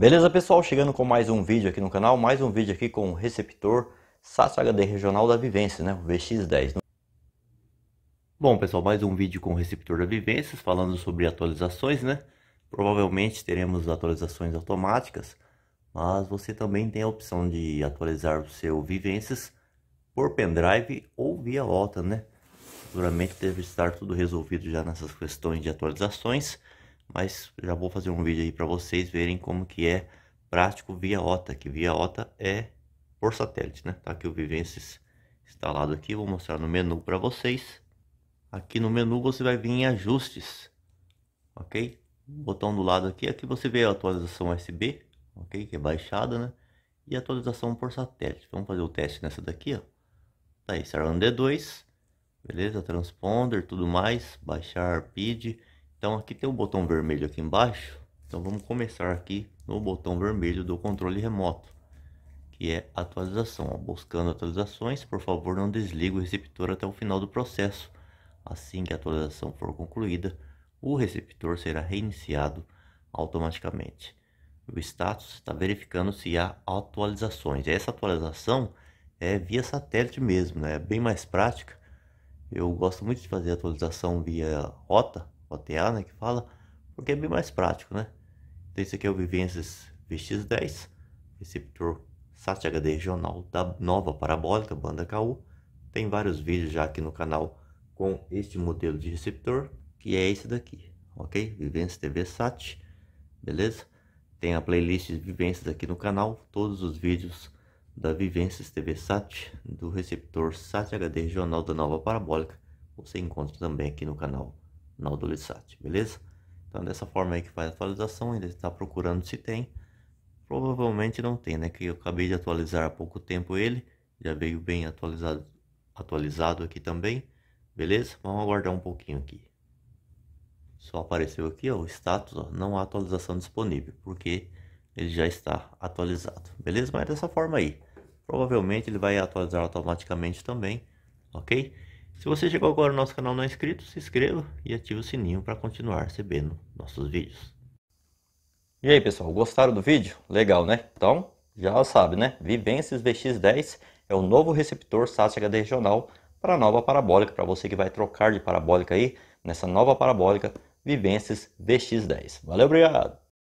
Beleza pessoal, chegando com mais um vídeo aqui no canal, mais um vídeo aqui com o receptor Sato HD Regional da Vivência, né? o VX10. Né? Bom pessoal, mais um vídeo com o receptor da Vivências, falando sobre atualizações, né? Provavelmente teremos atualizações automáticas, mas você também tem a opção de atualizar o seu Vivências por pendrive ou via OTA, né? Seguramente deve estar tudo resolvido já nessas questões de atualizações, mas já vou fazer um vídeo aí para vocês verem como que é prático via OTA, que via OTA é por satélite, né? Tá aqui o Vivensis instalado aqui, vou mostrar no menu para vocês. Aqui no menu você vai vir em ajustes, ok? Botão do lado aqui, aqui é você vê a atualização USB, ok? Que é baixada, né? E atualização por satélite. Vamos fazer o teste nessa daqui, ó. Tá aí, Saran D2, beleza? Transponder, tudo mais, baixar PID, então aqui tem o um botão vermelho aqui embaixo. Então vamos começar aqui no botão vermelho do controle remoto, que é atualização. Ó, buscando atualizações, por favor não desligue o receptor até o final do processo. Assim que a atualização for concluída, o receptor será reiniciado automaticamente. O status está verificando se há atualizações. Essa atualização é via satélite mesmo, né? é bem mais prática. Eu gosto muito de fazer atualização via rota, OTA, né, que fala, porque é bem mais prático, né? Então esse aqui é o Vivências VX10, receptor SAT HD regional da nova parabólica, banda KU. Tem vários vídeos já aqui no canal com este modelo de receptor, que é esse daqui, ok? Vivências TV SAT, beleza? Tem a playlist de vivências aqui no canal, todos os vídeos da Vivências TV SAT, do receptor SAT HD regional da nova parabólica, você encontra também aqui no canal na Udolisat, beleza? Então dessa forma aí que faz a atualização, ainda está procurando se tem. Provavelmente não tem, né? Que eu acabei de atualizar há pouco tempo ele, já veio bem atualizado, atualizado aqui também, beleza? Vamos aguardar um pouquinho aqui. Só apareceu aqui ó, o status, ó, não há atualização disponível, porque ele já está atualizado, beleza? Mas dessa forma aí, provavelmente ele vai atualizar automaticamente também, ok? Se você chegou agora no nosso canal não é inscrito, se inscreva e ative o sininho para continuar recebendo nossos vídeos. E aí pessoal, gostaram do vídeo? Legal né? Então, já sabe né? Vivences VX10 é o novo receptor SAS HD regional para a nova parabólica, para você que vai trocar de parabólica aí, nessa nova parabólica Vivences VX10. Valeu, obrigado!